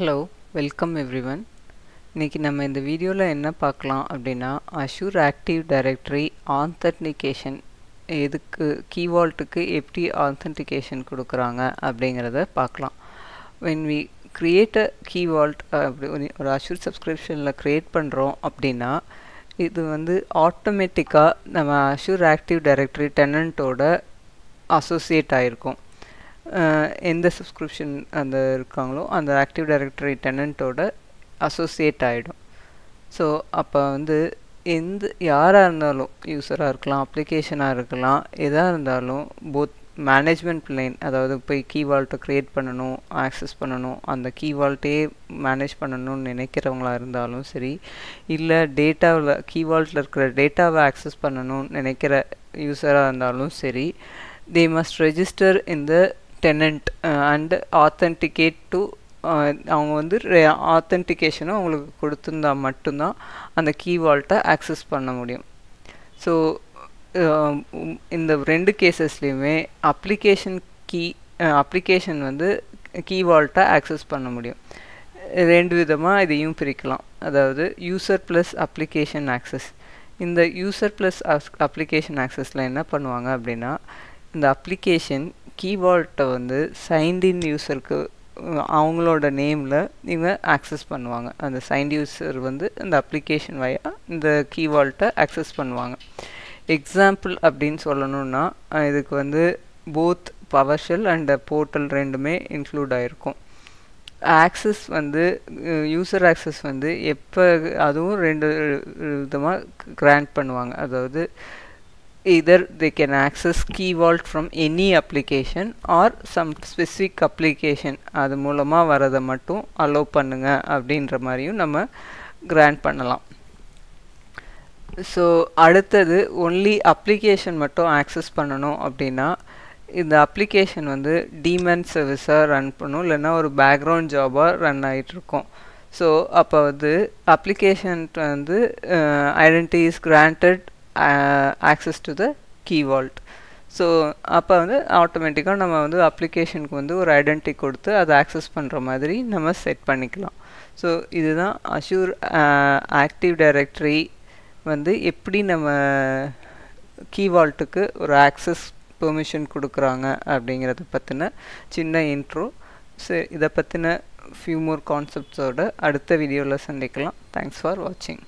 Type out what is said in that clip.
hello welcome every one இன்றைக்கி நம்ம இந்த வீடியோவில் என்ன பார்க்கலாம் அப்படின்னா அஷூர் ஆக்டிவ் டைரக்டரி ஆத்தன்டிகேஷன் எதுக்கு கீவால்ட்டுக்கு எப்படி ஆத்தன்டிகேஷன் கொடுக்குறாங்க அப்படிங்கிறத பார்க்கலாம் when we create a key vault அப்படி ஒரு அஷூர் சப்ஸ்கிரிப்ஷனில் க்ரியேட் பண்ணுறோம் அப்படின்னா இது வந்து ஆட்டோமேட்டிக்காக நம்ம அஷூர் ஆக்டிவ் டைரக்டரி டெனண்ட்டோட அசோசியேட் ஆகிருக்கும் எந்த சப்ஸ்கிரிப்ஷன் அந்த இருக்காங்களோ அந்த ஆக்டிவ் டைரக்டரி டெனண்ட்டோட அசோசியேட் ஆகிடும் ஸோ அப்போ வந்து எந்த யாராக இருந்தாலும் யூஸராக இருக்கலாம் அப்ளிகேஷனாக இருக்கலாம் எதாக இருந்தாலும் போத் மேனேஜ்மெண்ட் பிளேன் அதாவது போய் வால்ட்டை க்ரியேட் பண்ணணும் ஆக்சஸ் பண்ணணும் அந்த கீ வால்ட்டே மேனேஜ் பண்ணணும்னு நினைக்கிறவங்களா இருந்தாலும் சரி இல்லை டேட்டாவில் கீ வால்ட்டில் இருக்கிற டேட்டாவை ஆக்சஸ் பண்ணணும்னு நினைக்கிற யூஸராக இருந்தாலும் சரி they must register in the tenant and authenticate to அவங்க வந்து ஆத்தன்டிகேஷனும் அவங்களுக்கு கொடுத்துருந்தா மட்டும்தான் அந்த கீ வால்ட்டை ஆக்சஸ் பண்ண முடியும் ஸோ um, இந்த ரெண்டு கேசஸ்லேயுமே அப்ளிகேஷன் கீ அப்ளிகேஷன் வந்து கீ வால்ட்டை ஆக்சஸ் பண்ண முடியும் ரெண்டு விதமாக இதையும் பிரிக்கலாம் அதாவது யூசர் ப்ளஸ் அப்ளிகேஷன் ஆக்சஸ் இந்த யூசர் ப்ளஸ் அப்ளிகேஷன் ஆக்சஸில் என்ன பண்ணுவாங்க அப்படின்னா இந்த அப்ளிகேஷன் கீவேர்ட்டை வந்து சைன்டின் யூஸருக்கு அவங்களோட நேமில் இவங்க ஆக்சஸ் பண்ணுவாங்க அந்த சைன் யூஸர் வந்து இந்த அப்ளிகேஷன் வழியாக இந்த கீவேர்ட்டை ஆக்சஸ் பண்ணுவாங்க எக்ஸாம்பிள் அப்படின்னு சொல்லணுன்னா இதுக்கு வந்து போத் பவர்ஷெல் அண்ட் போர்ட்டல் ரெண்டுமே இன்க்ளூட் ஆகிருக்கும் ஆக்சஸ் வந்து யூசர் ஆக்சஸ் வந்து எப்போ அதுவும் ரெண்டு விதமாக கிராண்ட் பண்ணுவாங்க அதாவது either they can access key vault from any application or some specific application அது மூலமாக வரதை மட்டும் அலோவ் பண்ணுங்க அப்படின்ற மாதிரியும் நம்ம கிராண்ட் பண்ணலாம் ஸோ அடுத்தது ஒன்லி அப்ளிகேஷன் மட்டும் ஆக்சஸ் பண்ணணும் அப்படின்னா இந்த அப்ளிகேஷன் வந்து டீமன் சர்வீஸாக ரன் பண்ணும் இல்லைன்னா ஒரு பேக்ரவுண்ட் ஜாபாக ரன் ஆகிட்ருக்கும் ஸோ அப்போ வந்து அப்ளிகேஷன் வந்து identity is granted access to the key vault so அப்போ வந்து ஆட்டோமேட்டிக்காக நம்ம வந்து அப்ளிகேஷனுக்கு வந்து ஒரு ஐடென்டிட்டி கொடுத்து அதை ஆக்சஸ் பண்ணுற மாதிரி நம்ம செட் பண்ணிக்கலாம் ஸோ இதுதான் அஷூர் ஆக்டிவ் டைரக்டரி வந்து எப்படி நம்ம கீ வால்ட்டுக்கு ஒரு ஆக்சஸ் பெர்மிஷன் கொடுக்குறாங்க அப்படிங்கிறத பற்றின சின்ன இன்ட்ரோ ஸோ இதை பற்றின ஃபியூ மோர் கான்செப்ட்ஸோட அடுத்த வீடியோவில் சந்திக்கலாம் தேங்க்ஸ் ஃபார் வாட்சிங்